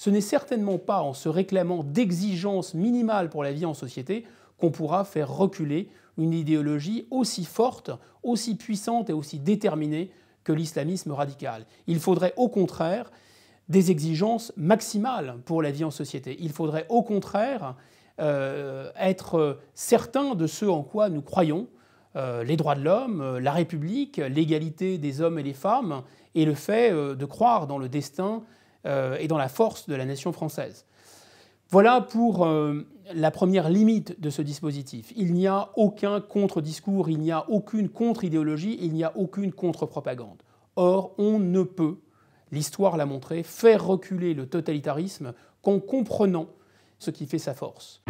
ce n'est certainement pas en se réclamant d'exigences minimales pour la vie en société qu'on pourra faire reculer une idéologie aussi forte, aussi puissante et aussi déterminée que l'islamisme radical. Il faudrait au contraire des exigences maximales pour la vie en société. Il faudrait au contraire euh, être certain de ce en quoi nous croyons, euh, les droits de l'homme, euh, la République, l'égalité des hommes et des femmes, et le fait de croire dans le destin euh, et dans la force de la nation française. Voilà pour euh, la première limite de ce dispositif. Il n'y a aucun contre-discours, il n'y a aucune contre-idéologie, il n'y a aucune contre-propagande. Or, on ne peut, l'histoire l'a montré, faire reculer le totalitarisme qu'en comprenant ce qui fait sa force.